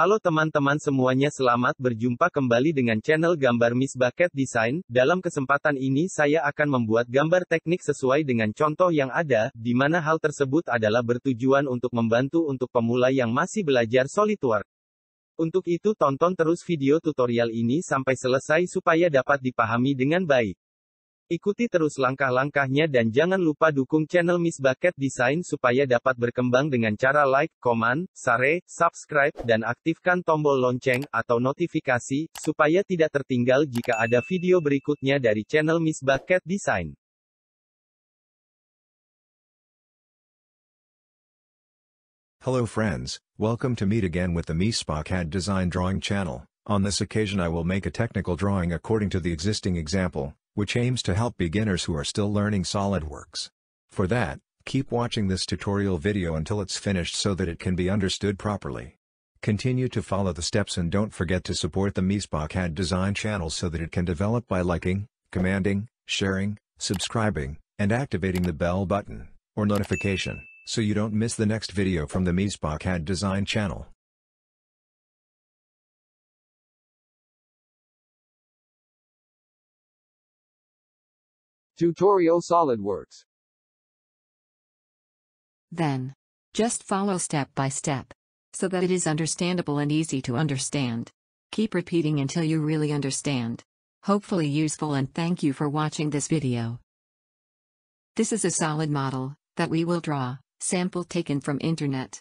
Halo teman-teman semuanya selamat berjumpa kembali dengan channel gambar Miss Bucket Design. Dalam kesempatan ini saya akan membuat gambar teknik sesuai dengan contoh yang ada, di mana hal tersebut adalah bertujuan untuk membantu untuk pemula yang masih belajar SolidWorks. Untuk itu tonton terus video tutorial ini sampai selesai supaya dapat dipahami dengan baik. Ikuti terus langkah-langkahnya dan jangan lupa dukung channel Miss Bucket Design supaya dapat berkembang dengan cara like, komen, share, subscribe, dan aktifkan tombol lonceng atau notifikasi, supaya tidak tertinggal jika ada video berikutnya dari channel Miss Bucket Design. Hello friends, welcome to meet again with the Miss Bucket Design Drawing channel. On this occasion I will make a technical drawing according to the existing example. which aims to help beginners who are still learning SolidWorks. For that, keep watching this tutorial video until it's finished so that it can be understood properly. Continue to follow the steps and don't forget to support the MespaCAD design channel so that it can develop by liking, commanding, sharing, subscribing, and activating the bell button, or notification, so you don't miss the next video from the MespaCAD design channel. Tutorial SolidWorks Then, just follow step by step, so that it is understandable and easy to understand. Keep repeating until you really understand. Hopefully useful and thank you for watching this video. This is a solid model that we will draw, sample taken from internet.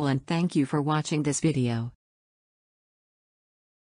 and thank you for watching this video.